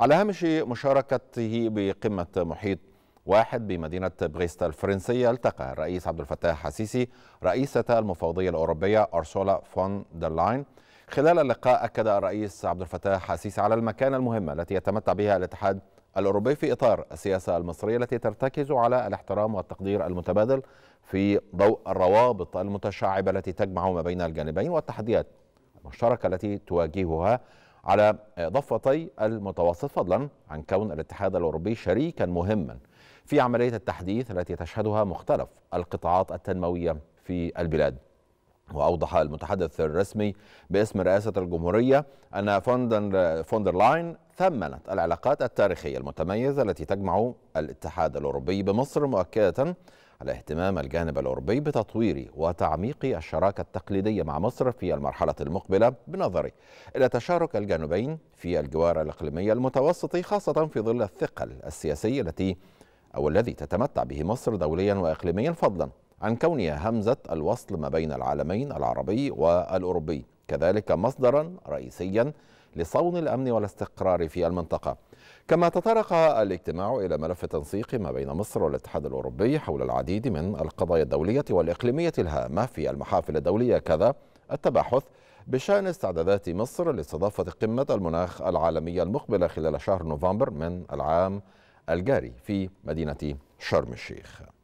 على هامش مشاركته بقمة محيط واحد بمدينة بريستا الفرنسية التقى الرئيس عبد الفتاح السيسي رئيسة المفوضية الأوروبية أرسولا فون در لاين خلال اللقاء أكد الرئيس عبد الفتاح السيسي على المكانة المهمة التي يتمتع بها الاتحاد الأوروبي في إطار السياسة المصرية التي ترتكز على الاحترام والتقدير المتبادل في ضوء الروابط المتشعبة التي تجمع ما بين الجانبين والتحديات المشتركة التي تواجهها على ضفتي المتوسط فضلا عن كون الاتحاد الأوروبي شريكا مهما في عملية التحديث التي تشهدها مختلف القطاعات التنموية في البلاد وأوضح المتحدث الرسمي باسم رئاسة الجمهورية أن فوندر لاين ثمنت العلاقات التاريخية المتميزة التي تجمع الاتحاد الأوروبي بمصر مؤكدة على اهتمام الجانب الأوروبي بتطوير وتعميق الشراكة التقليدية مع مصر في المرحلة المقبلة بنظره إلى تشارك الجانبين في الجوار الإقليمي المتوسطي خاصة في ظل الثقل السياسي التي أو الذي تتمتع به مصر دوليا وإقليميا فضلا عن كونها همزة الوصل ما بين العالمين العربي والأوروبي كذلك مصدرا رئيسيا لصون الأمن والاستقرار في المنطقة كما تطرق الاجتماع إلى ملف التنسيق ما بين مصر والاتحاد الأوروبي حول العديد من القضايا الدولية والإقليمية الهامة في المحافل الدولية كذا التباحث بشأن استعدادات مصر لاستضافة قمة المناخ العالمية المقبلة خلال شهر نوفمبر من العام الجاري في مدينة شرم الشيخ